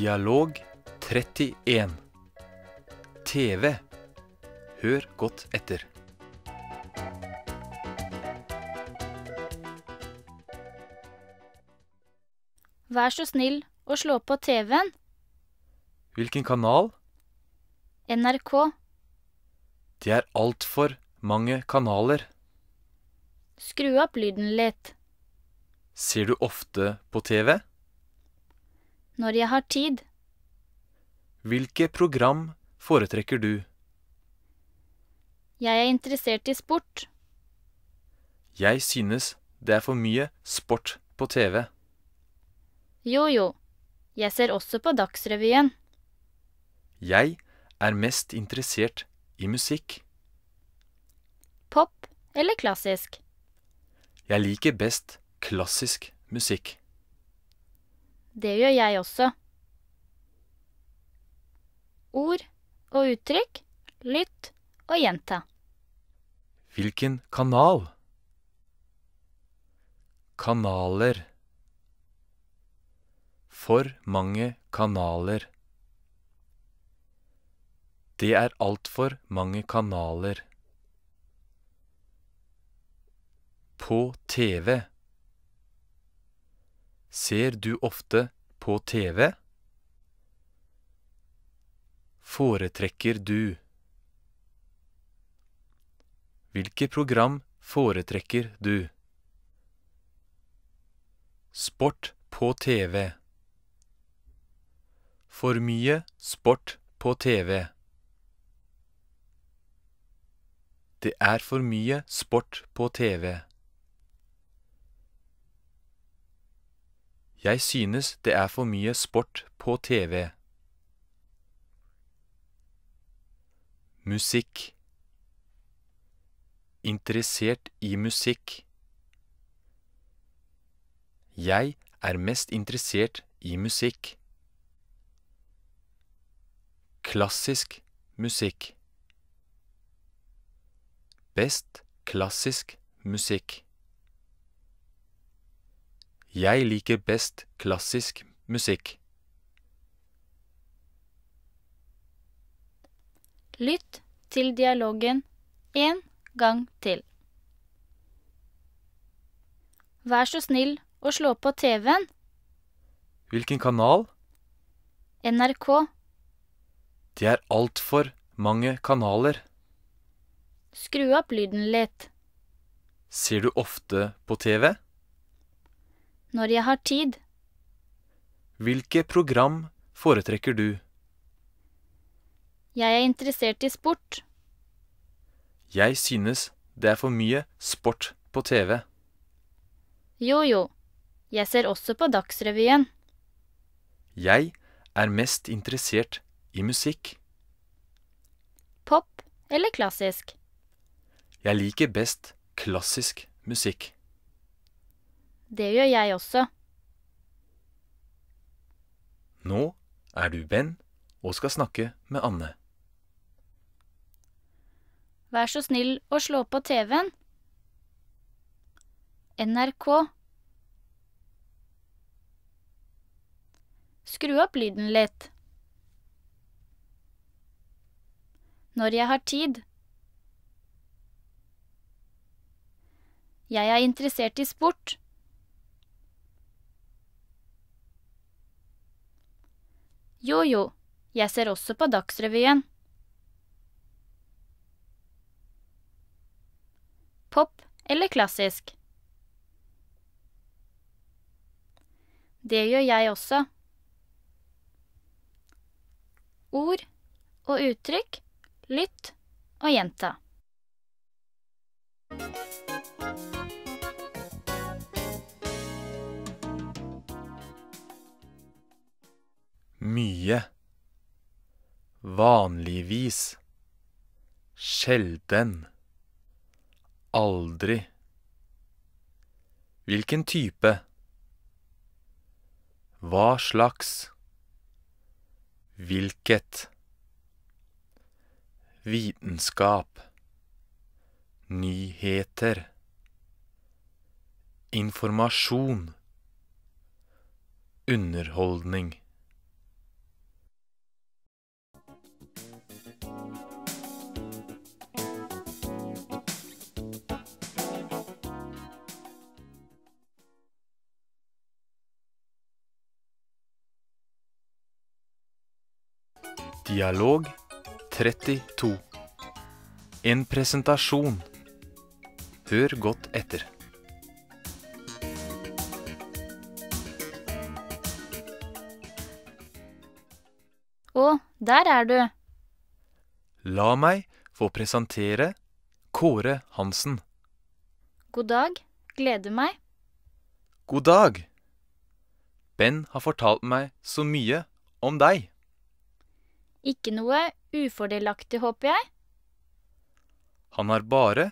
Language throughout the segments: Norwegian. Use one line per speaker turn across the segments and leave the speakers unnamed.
Dialog 31 TV Hør godt etter.
Vær så snill å slå på TV-en.
Hvilken kanal? NRK. Det er altfor mange kanaler.
Skru opp lyden litt.
Ser du ofte på TV?
når jeg har tid.
Hvilke program foretrekker du?
Jeg er interessert i sport.
Jeg synes det er for mye sport på TV.
Jo jo, jeg ser også på Dagsrevyen.
Jeg er mest interessert i musikk.
Pop eller klassisk?
Jeg liker best klassisk musikk.
Det gjør jeg også. Ord og uttrykk. Lytt og gjenta.
Hvilken kanal? Kanaler. For mange kanaler. Det er altfor mange kanaler. På TV. Ser du ofte på TV? Foretrekker du? Hvilke program foretrekker du? Sport på TV. For mye sport på TV. Det er for mye sport på TV. Jeg synes det er for mye sport på TV. Musikk Interessert i musikk. Jeg er mest interessert i musikk. Klassisk musikk. Best klassisk musikk. Jeg liker best klassisk musikk.
Lytt til dialogen en gang til. Vær så snill å slå på TV-en.
Hvilken kanal? NRK. Det er altfor mange kanaler.
Skru opp lyden litt.
Ser du ofte på TV?
Når jeg har tid.
Hvilke program foretrekker du?
Jeg er interessert i sport.
Jeg synes det er for mye sport på TV.
Jo jo, jeg ser også på Dagsrevyen.
Jeg er mest interessert i musikk.
Pop eller klassisk?
Jeg liker best klassisk musikk.
Det gjør jeg også.
Nå er du Ben og skal snakke med Anne.
Vær så snill å slå på TV-en. NRK. Skru opp lyden litt. Når jeg har tid. Jeg er interessert i sport. Jo jo, jeg ser også på Dagsrevyen. Pop eller klassisk? Det gjør jeg også. Ord og uttrykk, lytt og gjenta.
mye, vanligvis, sjelden, aldri. Hvilken type? Hva slags? Hvilket? Vitenskap. Nyheter. Informasjon. Underholdning. Dialog 32. En presentasjon. Hør godt etter.
Å, der er du.
La meg få presentere Kåre Hansen.
God dag. Gleder meg.
God dag. Ben har fortalt meg så mye om deg.
Ikke noe ufordelaktig, håper jeg?
Han har bare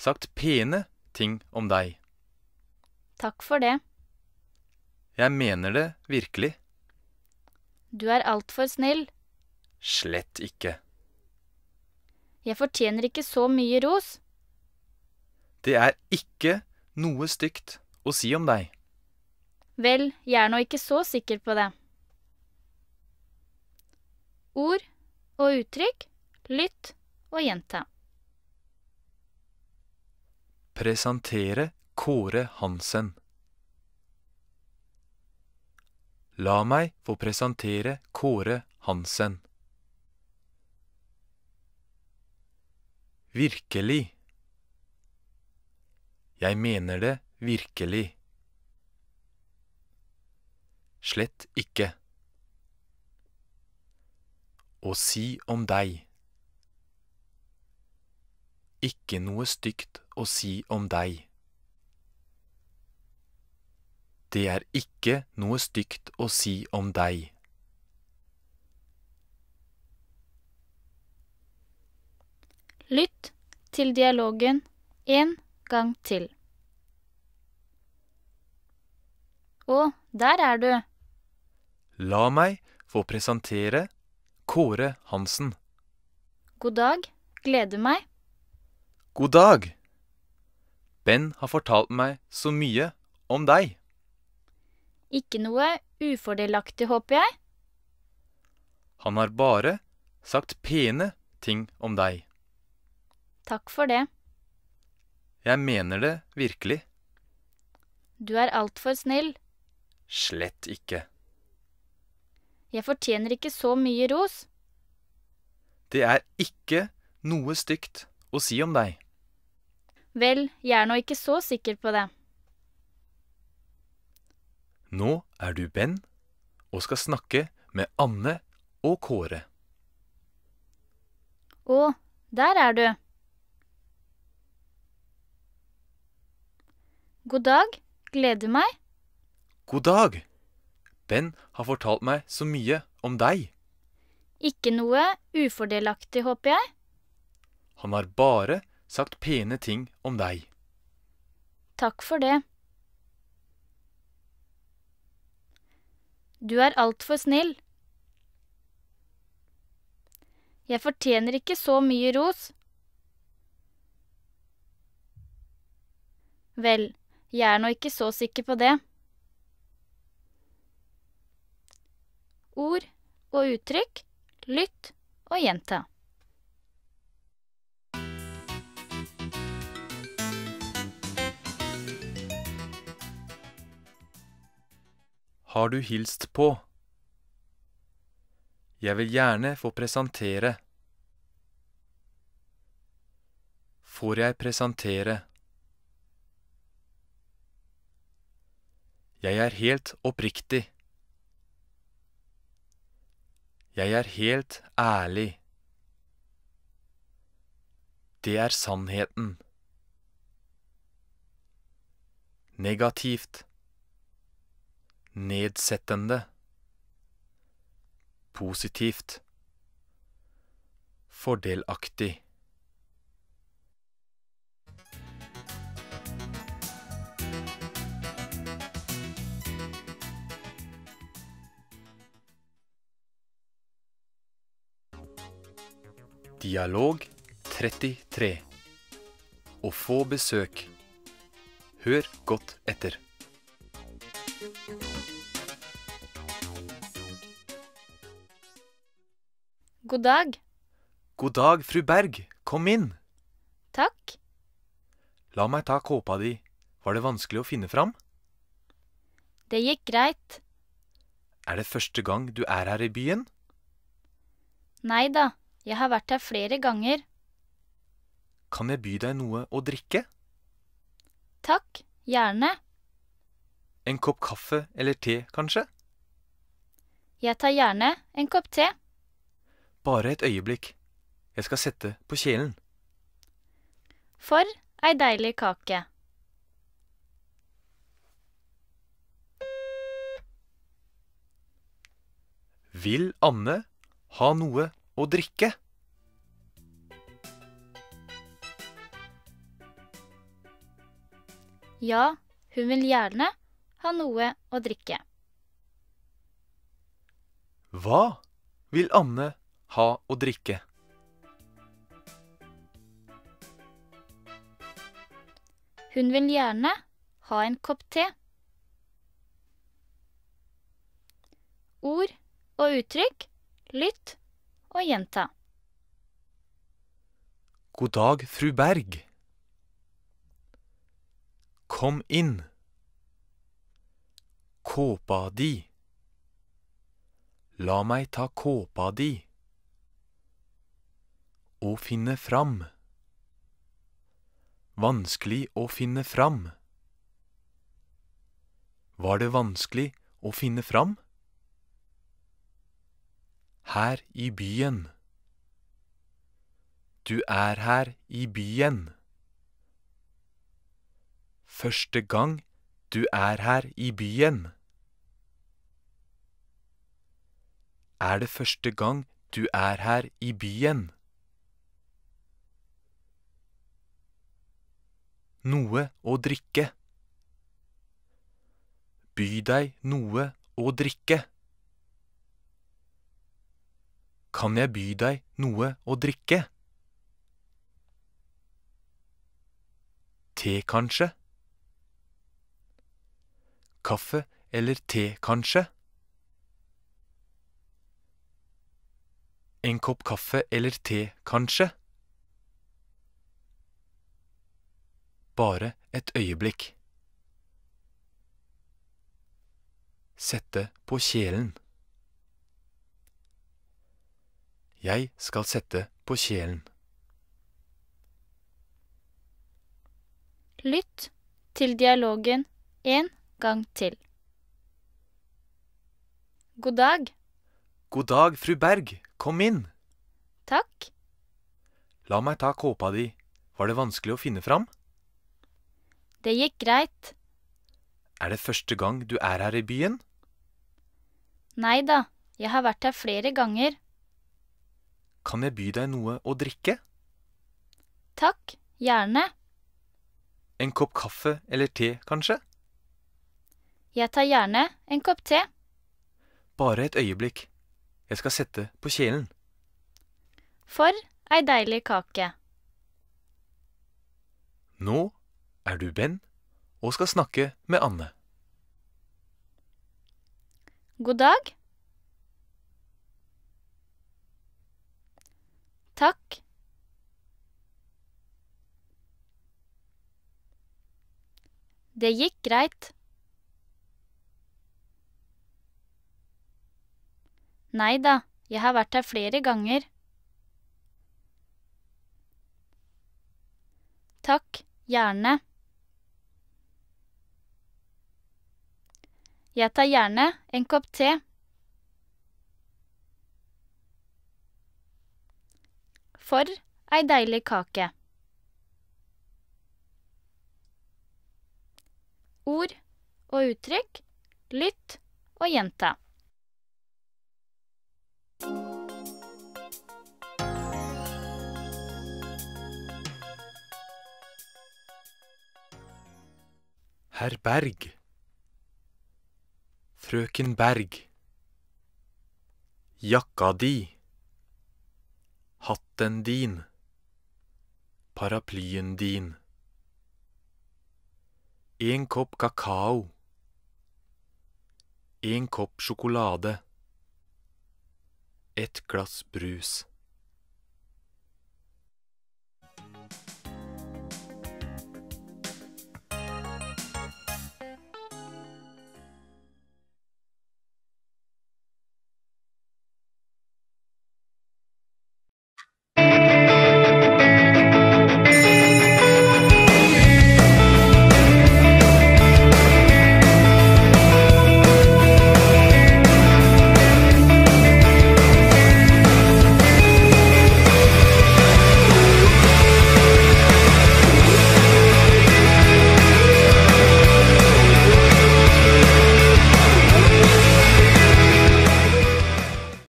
sagt pene ting om deg. Takk for det. Jeg mener det virkelig.
Du er altfor snill.
Slett ikke.
Jeg fortjener ikke så mye ros.
Det er ikke noe stygt å si om deg.
Vel, jeg er nå ikke så sikker på det ord og uttrykk. Lytt og gjenta.
Presentere Kåre Hansen. La meg få presentere Kåre Hansen. Virkelig. Jeg mener det virkelig. Slett ikke å si om deg. Ikke noe stygt å si om deg. Det er ikke noe stygt å si om deg.
Lytt til dialogen en gang til. Å, der er du.
La meg få presentere Kåre Hansen.
God dag. Gleder meg.
God dag. Ben har fortalt meg så mye om deg.
Ikke noe ufordelaktig, håper jeg?
Han har bare sagt pene ting om deg. Takk for det. Jeg mener det virkelig.
Du er altfor snill.
Slett ikke.
Jeg fortjener ikke så mye ros.
Det er ikke noe stygt å si om deg.
Vel, jeg er nå ikke så sikker på det.
Nå er du Ben og skal snakke med Anne og Kåre.
Å, der er du. God dag. Gleder meg.
God dag. Ben har fortalt meg så mye om deg.
Ikke noe ufordelaktig, håper jeg?
Han har bare sagt pene ting om deg.
Takk for det. Du er altfor snill. Jeg fortjener ikke så mye ros. Vel, jeg er nå ikke så sikker på det. ord og uttrykk. Lytt og gjenta.
Har du hilst på? Jeg vil gjerne få presentere. Får jeg presentere? Jeg er helt oppriktig. Jeg er helt ærlig. Det er sannheten. Negativt. Nedsettende. Positivt. Fordelaktig. Dialog 33 Å få besøk. Hør godt etter. God dag. God dag, fru Berg. Kom inn. Takk. La meg ta kåpa di. Var det vanskelig å finne fram?
Det gikk greit.
Er det første gang du er her i byen?
Nei da. Jeg har vært her flere ganger.
Kan jeg by deg noe å drikke?
Takk, gjerne.
En kopp kaffe eller te, kanskje?
Jeg tar gjerne en kopp te.
Bare et øyeblikk. Jeg skal sette på kjelen.
For ei deilig kake.
Vil Anne ha noe å drikke.
Ja, hun vil gjerne ha noe å drikke.
Hva vil Anne ha å drikke?
Hun vil gjerne ha en kopp te. Ord og uttrykk lytt og gjenta.
God dag, fru Berg. Kom inn. Kåpa di. La meg ta kåpa di. Å finne fram. Vanskelig å finne fram. Var det vanskelig å finne fram? her i byen. Du er her i byen. Første gang du er her i byen. Er det første gang du er her i byen? Noe å drikke. By deg noe å drikke. Kan jeg by deg noe å drikke? Te, kanskje? Kaffe eller te, kanskje? En kopp kaffe eller te, kanskje? Bare et øyeblikk. Sette på kjelen. Jeg skal sette på kjelen.
Lytt til dialogen en gang til. God dag.
God dag, fru Berg. Kom inn. Takk. La meg ta kåpa di. Var det vanskelig å finne fram?
Det gikk greit.
Er det første gang du er her i byen?
Nei da, jeg har vært her flere ganger.
Kan jeg by deg noe å drikke?
Takk, gjerne.
En kopp kaffe eller te, kanskje?
Jeg tar gjerne en kopp te.
Bare et øyeblikk. Jeg skal sette på kjelen.
For ei deilig kake.
Nå er du Ben og skal snakke med Anne.
God dag. Takk. Det gikk greit. Nei da, jeg har vært her flere ganger. Takk, gjerne. Jeg tar gjerne en kopp te. for ei deilig kake. Ord og uttrykk. Lytt og gjenta.
Herr Berg. Frøken Berg. Jakka di hatten din, paraplyen din. En kopp kakao, en kopp sjokolade, et glass brus.